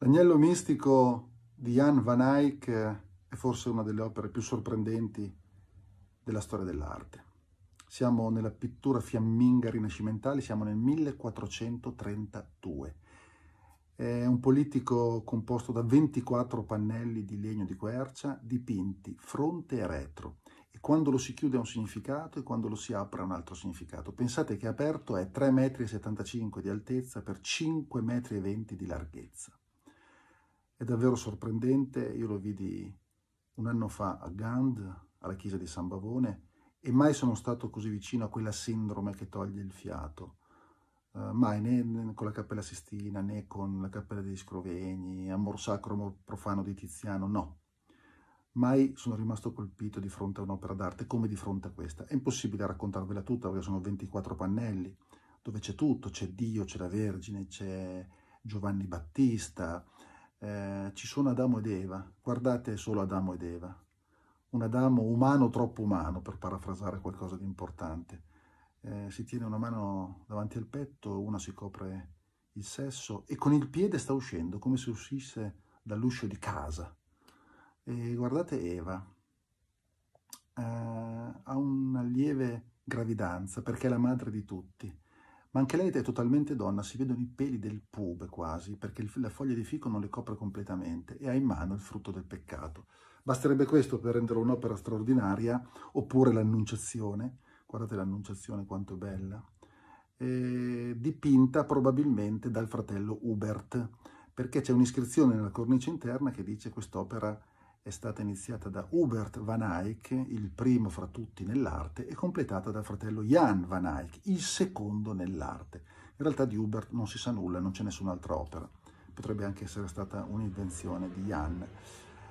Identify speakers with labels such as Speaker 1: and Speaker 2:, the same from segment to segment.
Speaker 1: L'agnello mistico di Jan van Eyck è forse una delle opere più sorprendenti della storia dell'arte. Siamo nella pittura fiamminga rinascimentale, siamo nel 1432. È un politico composto da 24 pannelli di legno di quercia dipinti fronte e retro. E quando lo si chiude ha un significato e quando lo si apre ha un altro significato. Pensate che aperto è 3,75 m di altezza per 5,20 m di larghezza. È davvero sorprendente, io lo vidi un anno fa a Gand, alla chiesa di San Bavone, e mai sono stato così vicino a quella sindrome che toglie il fiato. Uh, mai né con la Cappella Sistina né con la Cappella degli Scrovegni, Amor Sacro, Amor Profano di Tiziano, no. Mai sono rimasto colpito di fronte a un'opera d'arte come di fronte a questa. È impossibile raccontarvela tutta perché sono 24 pannelli dove c'è tutto, c'è Dio, c'è la Vergine, c'è Giovanni Battista, eh, ci sono Adamo ed Eva, guardate solo Adamo ed Eva, un Adamo umano troppo umano, per parafrasare qualcosa di importante. Eh, si tiene una mano davanti al petto, una si copre il sesso e con il piede sta uscendo, come se uscisse dall'uscio di casa. E guardate Eva, eh, ha una lieve gravidanza perché è la madre di tutti ma anche lei è totalmente donna, si vedono i peli del pube quasi, perché il, la foglia di fico non le copre completamente e ha in mano il frutto del peccato. Basterebbe questo per rendere un'opera straordinaria, oppure l'Annunciazione, guardate l'Annunciazione quanto è bella, eh, dipinta probabilmente dal fratello Hubert, perché c'è un'iscrizione nella cornice interna che dice quest'opera è stata iniziata da Hubert van Eyck, il primo fra tutti nell'arte, e completata dal fratello Jan van Eyck, il secondo nell'arte. In realtà di Hubert non si sa nulla, non c'è nessun'altra opera. Potrebbe anche essere stata un'invenzione di Jan.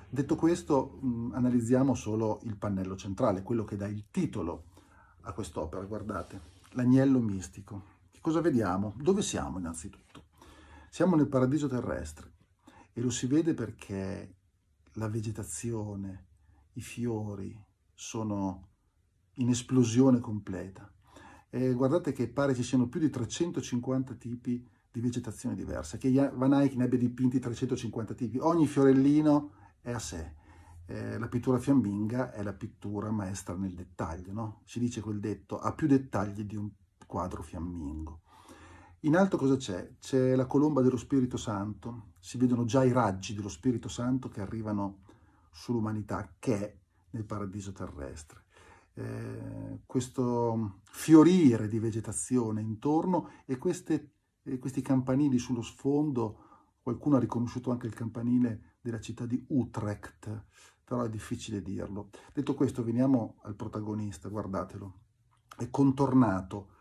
Speaker 1: Detto questo, mh, analizziamo solo il pannello centrale, quello che dà il titolo a quest'opera. Guardate, l'agnello mistico. Che cosa vediamo? Dove siamo innanzitutto? Siamo nel paradiso terrestre e lo si vede perché la vegetazione, i fiori sono in esplosione completa. E guardate che pare ci siano più di 350 tipi di vegetazione diversa, che Van Eyck ne abbia dipinti 350 tipi. Ogni fiorellino è a sé. Eh, la pittura fiamminga è la pittura maestra nel dettaglio, no? Si dice quel detto, ha più dettagli di un quadro fiammingo. In alto cosa c'è? C'è la colomba dello Spirito Santo, si vedono già i raggi dello Spirito Santo che arrivano sull'umanità che è nel paradiso terrestre. Eh, questo fiorire di vegetazione intorno e queste, eh, questi campanili sullo sfondo, qualcuno ha riconosciuto anche il campanile della città di Utrecht, però è difficile dirlo. Detto questo, veniamo al protagonista, guardatelo. È contornato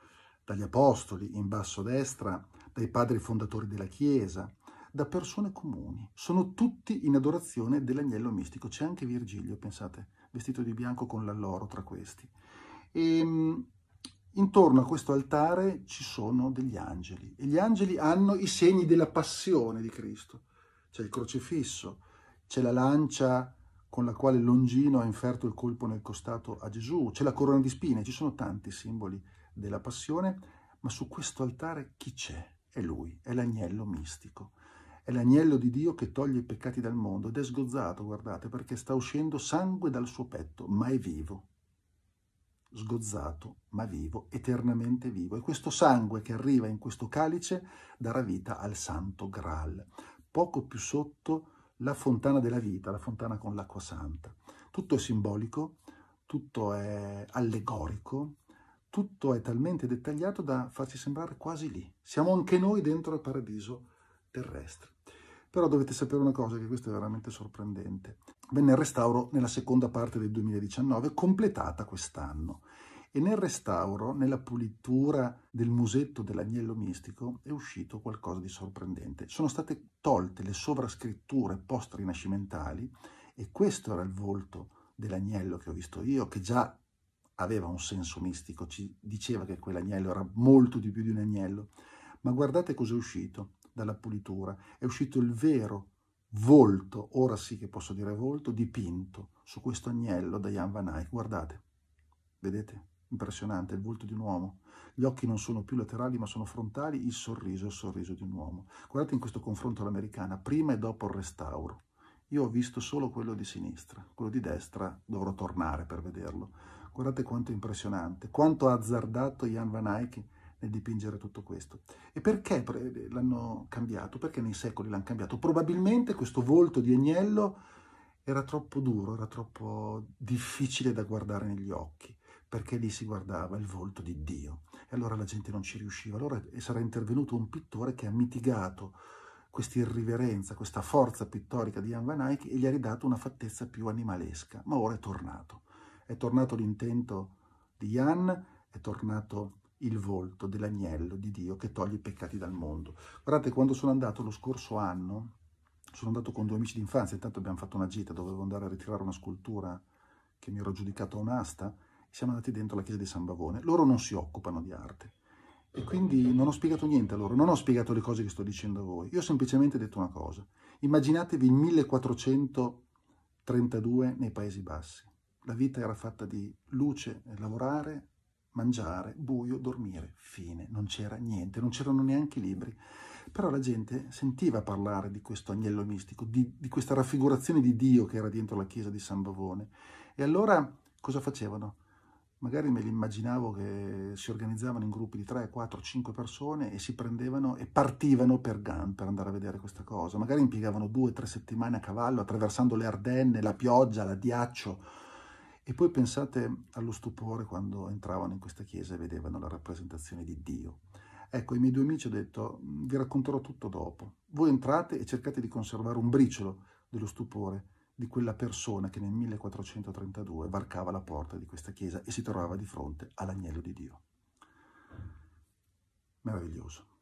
Speaker 1: dagli apostoli in basso a destra, dai padri fondatori della Chiesa, da persone comuni. Sono tutti in adorazione dell'agnello mistico. C'è anche Virgilio, pensate, vestito di bianco con l'alloro tra questi. E, ehm, intorno a questo altare ci sono degli angeli e gli angeli hanno i segni della passione di Cristo. C'è il crocifisso, c'è la lancia con la quale Longino ha inferto il colpo nel costato a Gesù, c'è la corona di spine, ci sono tanti simboli della passione, ma su questo altare chi c'è? È lui, è l'agnello mistico, è l'agnello di Dio che toglie i peccati dal mondo ed è sgozzato, guardate, perché sta uscendo sangue dal suo petto, ma è vivo, sgozzato, ma vivo, eternamente vivo. E questo sangue che arriva in questo calice darà vita al santo Graal, poco più sotto la fontana della vita, la fontana con l'acqua santa. Tutto è simbolico, tutto è allegorico, tutto è talmente dettagliato da farci sembrare quasi lì. Siamo anche noi dentro il paradiso terrestre. Però dovete sapere una cosa, che questo è veramente sorprendente. Venne il restauro nella seconda parte del 2019, completata quest'anno. E nel restauro, nella pulitura del musetto dell'agnello mistico, è uscito qualcosa di sorprendente. Sono state tolte le sovrascritture post-rinascimentali e questo era il volto dell'agnello che ho visto io, che già aveva un senso mistico, ci diceva che quell'agnello era molto di più di un agnello, ma guardate cos'è uscito dalla pulitura, è uscito il vero volto, ora sì che posso dire volto, dipinto su questo agnello da Jan Van Eyck, guardate, vedete? Impressionante, il volto di un uomo. Gli occhi non sono più laterali ma sono frontali, il sorriso è il sorriso di un uomo. Guardate in questo confronto all'americana, prima e dopo il restauro. Io ho visto solo quello di sinistra, quello di destra dovrò tornare per vederlo Guardate quanto impressionante, quanto ha azzardato Jan van Eyck nel dipingere tutto questo. E perché l'hanno cambiato? Perché nei secoli l'hanno cambiato? Probabilmente questo volto di agnello era troppo duro, era troppo difficile da guardare negli occhi, perché lì si guardava il volto di Dio. E allora la gente non ci riusciva. Allora sarà intervenuto un pittore che ha mitigato questa irriverenza, questa forza pittorica di Jan van Eyck e gli ha ridato una fattezza più animalesca, ma ora è tornato. È tornato l'intento di Jan, è tornato il volto dell'agnello di Dio che toglie i peccati dal mondo. Guardate, quando sono andato lo scorso anno, sono andato con due amici d'infanzia, intanto abbiamo fatto una gita, dovevo andare a ritirare una scultura che mi ero giudicato un'asta, siamo andati dentro la chiesa di San Bavone. Loro non si occupano di arte. E quindi non ho spiegato niente a loro, non ho spiegato le cose che sto dicendo a voi. Io ho semplicemente detto una cosa. Immaginatevi il 1432 nei Paesi Bassi. La vita era fatta di luce, eh, lavorare, mangiare, buio, dormire, fine, non c'era niente, non c'erano neanche i libri. Però la gente sentiva parlare di questo agnello mistico, di, di, questa raffigurazione di Dio che era dentro la chiesa di San Bavone. E allora cosa facevano? Magari me li immaginavo che si organizzavano in gruppi di 3, 4, 5 persone e si prendevano e partivano per GAN per andare a vedere questa cosa. Magari impiegavano 2-3 settimane a cavallo attraversando le Ardenne, la pioggia, l'addiaccio, e poi pensate allo stupore quando entravano in questa chiesa e vedevano la rappresentazione di Dio. Ecco, i miei due amici ho detto, mm, vi racconterò tutto dopo. Voi entrate e cercate di conservare un briciolo dello stupore di quella persona che nel 1432 varcava la porta di questa chiesa e si trovava di fronte all'agnello di Dio. Meraviglioso.